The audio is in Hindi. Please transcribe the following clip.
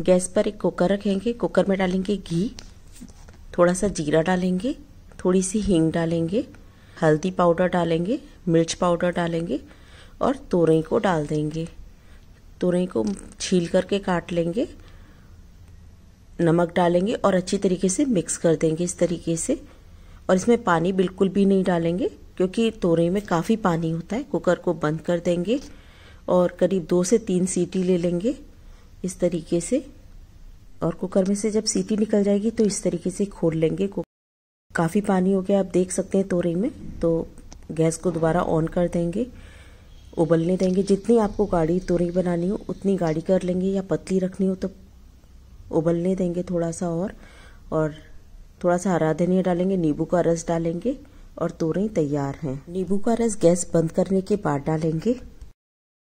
गैस पर एक कुकर रखेंगे कुकर में डालेंगे घी थोड़ा सा जीरा डालेंगे थोड़ी सी हींग डालेंगे हल्दी पाउडर डालेंगे मिर्च पाउडर डालेंगे और तोरई को डाल देंगे तोरई को छील करके काट लेंगे नमक डालेंगे और अच्छी तरीके से मिक्स कर देंगे इस तरीके से और इसमें पानी बिल्कुल भी नहीं डालेंगे क्योंकि तोरई में काफ़ी पानी होता है कुकर को बंद कर देंगे और करीब दो से तीन सीटी ले लेंगे इस तरीके से और कुकर में से जब सीटी निकल जाएगी तो इस तरीके से खोल लेंगे काफ़ी पानी हो गया आप देख सकते हैं तोरे में तो गैस को दोबारा ऑन कर देंगे उबलने देंगे जितनी आपको गाढ़ी तोरी बनानी हो उतनी गाढ़ी कर लेंगे या पतली रखनी हो तो उबलने देंगे थोड़ा सा और और थोड़ा सा हरा धनिया डालेंगे नींबू का रस डालेंगे और तोरे तैयार हैं नींबू का रस गैस बंद करने के बाद डालेंगे